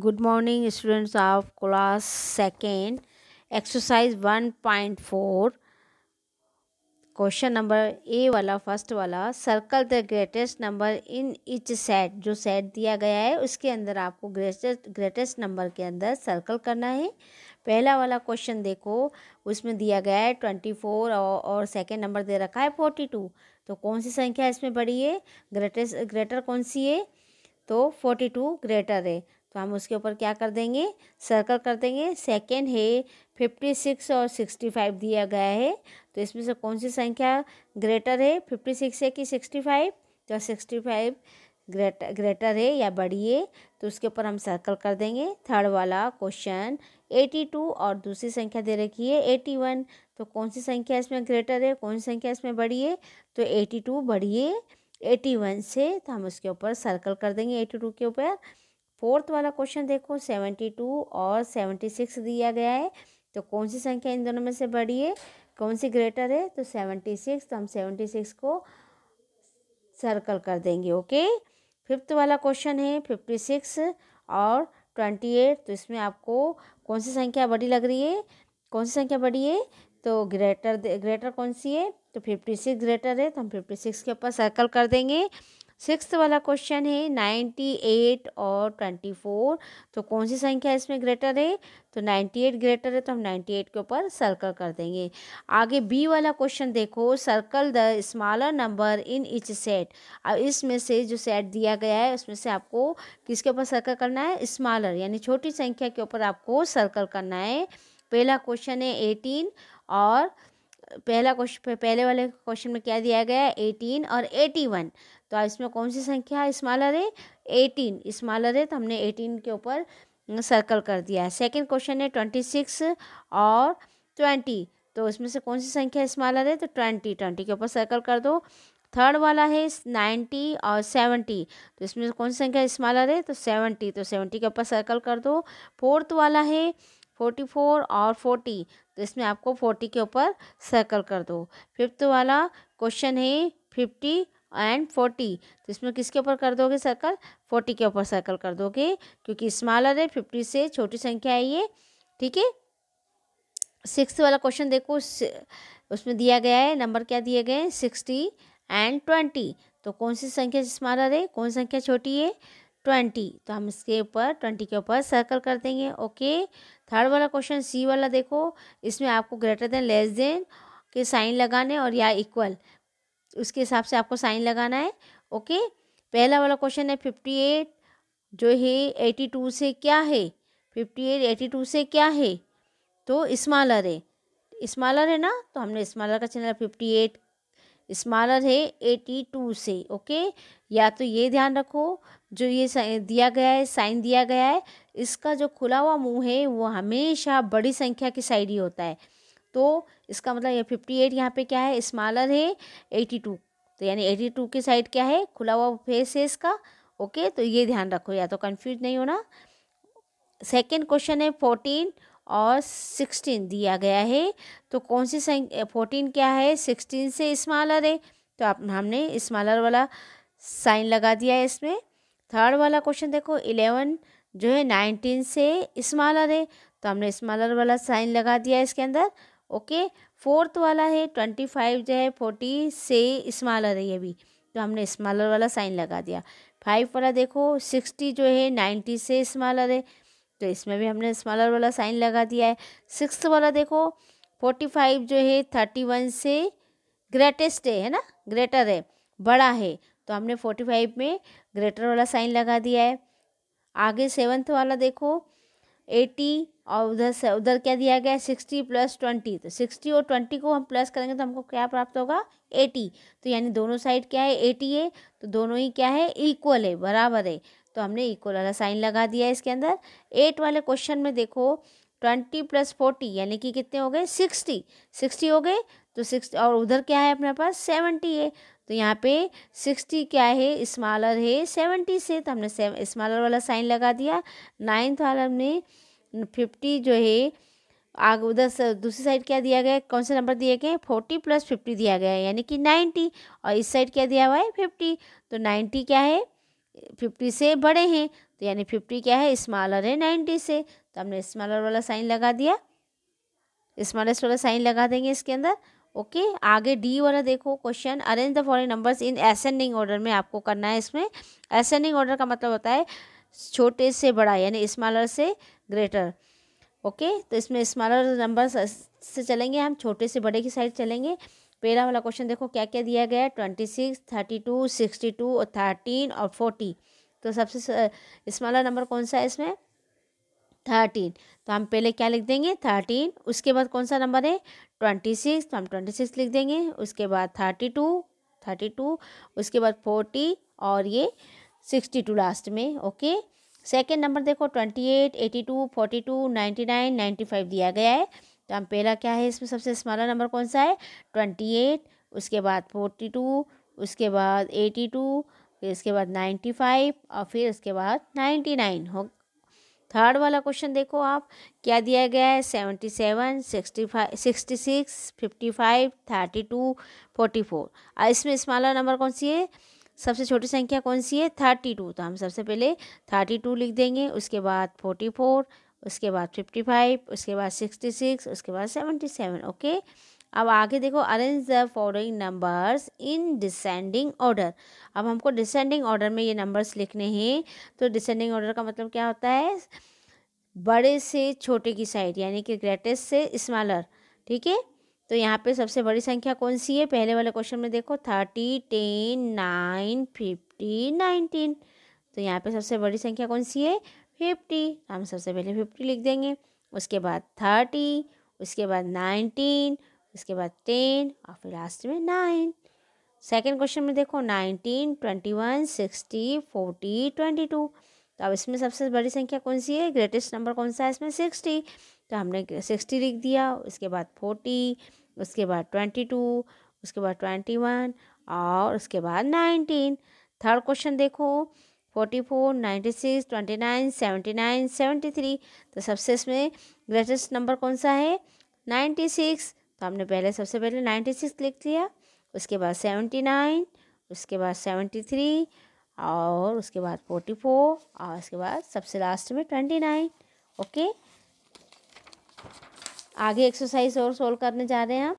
good morning students of class second exercise one point four question number A वाला first वाला circle the greatest number in each set जो set दिया गया है उसके अंदर आपको ग्रेटेस्ट ग्रेटेस्ट नंबर के अंदर सर्कल करना है पहला वाला क्वेश्चन देखो उसमें दिया गया है ट्वेंटी फोर और सेकेंड नंबर दे रखा है फोर्टी टू तो कौन सी संख्या इसमें बड़ी है ग्रेटेस्ट ग्रेटर कौन सी है तो फोर्टी टू ग्रेटर है तो हम उसके ऊपर क्या कर देंगे सर्कल कर देंगे सेकेंड है फिफ्टी सिक्स और सिक्सटी फाइव दिया गया है तो इसमें से कौन सी संख्या ग्रेटर है फिफ्टी सिक्स है कि सिक्सटी फाइव तो सिक्सटी फाइव ग्रेटर ग्रेटर है या बड़ी है तो उसके ऊपर हम सर्कल कर देंगे थर्ड वाला क्वेश्चन एटी टू और दूसरी संख्या दे रखी है एटी वन तो कौन सी संख्या इसमें ग्रेटर है कौन सी संख्या इसमें बड़ी है तो एटी टू बढ़िए एटी वन से तो हम उसके ऊपर सर्कल कर देंगे एटी टू के ऊपर फोर्थ वाला क्वेश्चन देखो सेवेंटी टू और सेवेंटी सिक्स दिया गया है तो कौन सी संख्या इन दोनों में से बड़ी है कौन सी ग्रेटर है तो सेवेंटी सिक्स तो हम सेवेंटी सिक्स को सर्कल कर देंगे ओके फिफ्थ वाला क्वेश्चन है फिफ्टी सिक्स और ट्वेंटी एट तो इसमें आपको कौन सी संख्या बड़ी लग रही है कौन सी संख्या बड़ी है तो ग्रेटर ग्रेटर कौन सी है तो फिफ्टी सिक्स ग्रेटर है तो हम फिफ्टी सिक्स के ऊपर सर्कल कर देंगे सिक्स वाला क्वेश्चन है नाइन्टी एट और ट्वेंटी फोर तो कौन सी संख्या इसमें ग्रेटर है तो नाइन्टी एट ग्रेटर है तो हम नाइन्टी एट के ऊपर सर्कल कर देंगे आगे बी वाला क्वेश्चन देखो circle the smaller number in each set अब इसमें से जो सेट दिया गया है उसमें से आपको किसके ऊपर सर्कल करना है स्मॉलर यानी छोटी संख्या के ऊपर आपको सर्कल करना है पहला क्वेश्चन है एटीन और पहला क्वेश्चन पहले वाले क्वेश्चन में क्या दिया गया है एटीन और एटी वन तो इसमें कौन सी संख्या स्मॉलर है एटीन स्मॉलर है तो हमने एटीन के ऊपर सर्कल कर दिया है सेकेंड क्वेश्चन है ट्वेंटी सिक्स और ट्वेंटी तो इसमें से कौन सी संख्या स्मॉलर है तो ट्वेंटी ट्वेंटी के ऊपर सर्कल कर दो थर्ड वाला है नाइन्टी और सेवेंटी तो इसमें से कौन सी संख्या स्मॉलर है तो सेवेंटी तो सेवेंटी के ऊपर सर्कल कर दो फोर्थ वाला है फोर्टी फोर और फोर्टी तो इसमें आपको फोर्टी के ऊपर सर्कल कर दो फिफ्थ वाला क्वेश्चन है फिफ्टी एंड फोर्टी तो इसमें किसके ऊपर कर दोगे सर्कल फोर्टी के ऊपर सर्कल कर दोगे क्योंकि स्मॉलर है फिफ्टी से छोटी संख्या है ये ठीक है सिक्स वाला क्वेश्चन देखो उसमें दिया गया है नंबर क्या दिए गए हैं सिक्सटी एंड ट्वेंटी तो कौन सी संख्या स्मॉलर है कौन सी संख्या छोटी है ट्वेंटी तो हम इसके ऊपर ट्वेंटी के ऊपर सर्कल कर देंगे ओके थर्ड वाला क्वेश्चन सी वाला देखो इसमें आपको ग्रेटर देन लेस देन के साइन लगाने और या इक्वल उसके हिसाब से आपको साइन लगाना है ओके पहला वाला क्वेश्चन है फिफ्टी एट जो है एटी टू से क्या है फिफ्टी एट एटी टू से क्या है तो स्मॉलर है स्मॉलर है ना तो हमने स्मॉलर का चिन्ह फिफ्टी एट स्मॉलर है एटी टू से ओके या तो ये ध्यान रखो जो ये दिया गया है साइन दिया गया है इसका जो खुला हुआ मुंह है वो हमेशा बड़ी संख्या की साइड ही होता है तो इसका मतलब ये फिफ्टी एट यहाँ पर क्या है स्मॉलर है एटी टू तो यानी एटी टू की साइड क्या है खुला हुआ फेस है इसका ओके तो ये ध्यान रखो या तो कन्फ्यूज नहीं होना सेकेंड क्वेश्चन है फोर्टीन और सिक्सटीन दिया गया है तो कौन सी संख्या फोर्टीन क्या है सिक्सटीन से स्मॉलर है तो आप हमने स्मॉलर वाला साइन लगा दिया है इसमें थर्ड वाला क्वेश्चन देखो इलेवन जो है नाइनटीन से स्मॉलर है तो हमने स्मॉलर वाला साइन लगा दिया है इसके अंदर ओके फोर्थ वाला है ट्वेंटी फाइव जो है फोर्टी से स्मॉलर है ये भी तो हमने स्मॉलर वाला साइन लगा दिया फाइव वाला देखो सिक्सटी जो है नाइन्टी से स्मॉलर है तो इसमें भी हमने स्मॉलर वाला साइन लगा दिया है सिक्स वाला देखो फोर्टी फाइव जो है थर्टी वन से ग्रेटेस्ट है है ना ग्रेटर है बड़ा है तो हमने फोर्टी फाइव में ग्रेटर वाला साइन लगा दिया है आगे सेवन्थ वाला देखो एटी और उधर से उधर क्या दिया गया है सिक्सटी प्लस ट्वेंटी तो सिक्सटी और ट्वेंटी को हम प्लस करेंगे तो हमको क्या प्राप्त होगा एटी तो यानी दोनों साइड क्या है एटी है तो दोनों ही क्या है इक्वल है बराबर है तो हमने इक्वल वाला साइन लगा दिया इसके अंदर एट वाले क्वेश्चन में देखो ट्वेंटी प्लस फोर्टी यानी कि कितने हो गए सिक्सटी सिक्सटी हो गए तो सिक्स और उधर क्या है अपने पास सेवेंटी है तो यहाँ पे सिक्सटी क्या है स्मॉलर है सेवेंटी से तो हमने स्मॉलर वाला साइन लगा दिया नाइन्थ वाला हमने फिफ्टी जो है आगे उधर से दूसरी साइड क्या दिया गया है कौन से नंबर दिए गए फोर्टी प्लस फिफ्टी दिया गया है यानी कि नाइन्टी और इस साइड क्या दिया हुआ है फिफ्टी तो नाइन्टी क्या है फिफ्टी से बड़े हैं तो यानी फिफ्टी क्या है स्मॉलर है नाइन्टी से तो हमने स्मॉलर वाला साइन लगा दिया स्मॉलेस्ट वाला साइन लगा देंगे इसके अंदर ओके okay, आगे डी वाला देखो question arrange the following numbers in ascending order में आपको करना है इसमें एसेंडिंग ऑर्डर का मतलब होता है छोटे से बड़ा यानी स्मॉलर से ग्रेटर ओके okay, तो इसमें स्मॉलर नंबर्स से चलेंगे हम छोटे से बड़े की साइड चलेंगे पहला वाला क्वेश्चन देखो क्या क्या दिया गया है twenty six thirty two sixty two और थर्टीन और फोर्टी तो सबसे स्मॉलर नंबर कौन सा है इसमें थर्टीन तो हम पहले क्या लिख देंगे थर्टीन उसके बाद कौन सा नंबर है ट्वेंटी सिक्स तो हम ट्वेंटी सिक्स लिख देंगे उसके बाद थर्टी टू थर्टी टू उसके बाद फोर्टी और ये सिक्सटी टू लास्ट में ओके सेकेंड नंबर देखो twenty eight eighty two forty two ninety nine ninety five दिया गया है तो हम पहला क्या है इसमें सबसे स्मॉलर नंबर कौन सा है ट्वेंटी एट उसके बाद फोर्टी टू उसके बाद एटी टू फिर इसके बाद नाइन्टी फाइव और फिर उसके बाद नाइन्टी नाइन हो थर्ड वाला क्वेश्चन देखो आप क्या दिया गया है seventy seven sixty five sixty six fifty five thirty two forty four इसमें स्मॉलर नंबर कौन सी है सबसे छोटी संख्या कौन सी है थर्टी टू तो हम सबसे पहले थर्टी टू लिख देंगे उसके बाद फोर्टी फोर उसके बाद फिफ्टी फाइव उसके बाद सिक्सटी सिक्स उसके बाद सेवेंटी सेवन ओके अब आगे देखो arrange the following numbers in descending order अब हमको डिसेंडिंग ऑर्डर में ये नंबर्स लिखने हैं तो डिसेंडिंग ऑर्डर का मतलब क्या होता है बड़े से छोटे की साइड यानी कि ग्रेटेस्ट से स्मॉलर ठीक है तो यहाँ पे सबसे बड़ी संख्या कौन सी है पहले वाले क्वेश्चन में देखो thirty ten nine fifty nineteen तो यहाँ पे सबसे बड़ी संख्या कौन सी है फिफ्टी हम सबसे पहले फिफ्टी लिख देंगे उसके बाद थर्टी उसके बाद नाइनटीन उसके बाद टेन और फिर लास्ट में नाइन सेकेंड क्वेश्चन में देखो nineteen twenty one sixty forty twenty two तो अब इसमें सबसे बड़ी संख्या कौन सी है ग्रेटेस्ट नंबर कौन सा है इसमें सिक्सटी तो हमने सिक्सटी लिख दिया उसके बाद फोर्टी उसके बाद ट्वेंटी टू उसके बाद ट्वेंटी वन और उसके बाद नाइनटीन थर्ड क्वेश्चन देखो forty four ninety six twenty nine seventy nine seventy three तो सबसे इसमें ग्रेटेस्ट नंबर कौन सा है नाइन्टी सिक्स तो हमने पहले सबसे पहले नाइन्टी सिक्स लिख लिया उसके बाद सेवेंटी नाइन उसके बाद सेवेंटी थ्री और उसके बाद फोर्टी फोर और उसके बाद सबसे लास्ट में ट्वेंटी नाइन ओके आगे एक्सरसाइज और सोल्व करने जा रहे हैं हम